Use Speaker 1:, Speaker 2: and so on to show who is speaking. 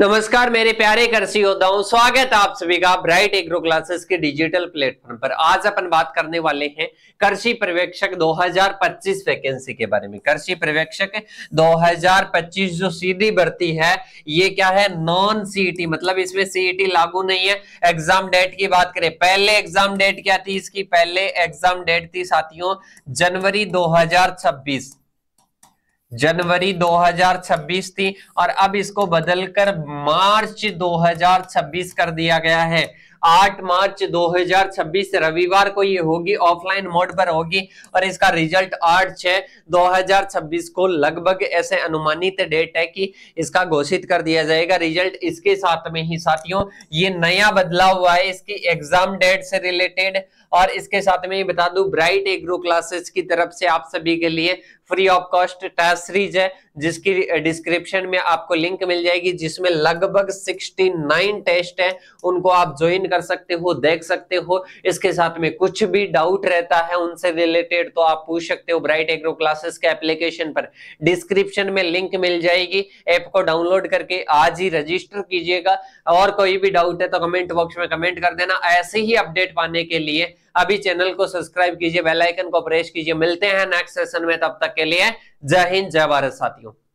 Speaker 1: नमस्कार मेरे प्यारे कृषि योद्धाओं स्वागत आप सभी का ब्राइट एग्रो क्लासेस के डिजिटल प्लेटफॉर्म पर आज अपन बात करने वाले हैं कृषि पर्यवेक्षक 2025 वैकेंसी के बारे में कृषि पर्यवेक्षक 2025 जो सीधी भर्ती है ये क्या है नॉन सीईटी e मतलब इसमें सीईटी e लागू नहीं है एग्जाम डेट की बात करें पहले एग्जाम डेट क्या थी इसकी पहले एग्जाम डेट थी साथियों जनवरी दो जनवरी 2026 थी और अब इसको बदलकर मार्च 2026 कर दिया गया है 8 मार्च 2026 रविवार को ये होगी ऑफलाइन मोड पर होगी और इसका रिजल्ट 8 छह 2026 को लगभग ऐसे अनुमानित डेट है कि इसका घोषित कर दिया जाएगा रिजल्ट इसके साथ में ही साथियों ये नया बदलाव हुआ है इसकी एग्जाम डेट से रिलेटेड और इसके साथ में बता दू ब्राइट एग्रो क्लासेस की तरफ से आप सभी के लिए free of cost test series है जिसकी डिस्क्रिप्शन में आपको लिंक मिल जाएगी जिसमें लगभग 69 टेस्ट हैं उनको आप ज्वाइन कर सकते हो देख सकते हो इसके साथ में कुछ भी डाउट रहता है उनसे रिलेटेड तो आप पूछ सकते हो ब्राइट एग्रो क्लासेस के एप्लीकेशन पर डिस्क्रिप्शन में लिंक मिल जाएगी ऐप को डाउनलोड करके आज ही रजिस्टर कीजिएगा और कोई भी डाउट है तो कमेंट बॉक्स में कमेंट कर देना ऐसे ही अपडेट पाने के लिए अभी चैनल को सब्सक्राइब कीजिए बेलाइकन को प्रेस कीजिए मिलते हैं नेक्स्ट सेशन में तब तक के लिए जय हिंद जय भारत साथियों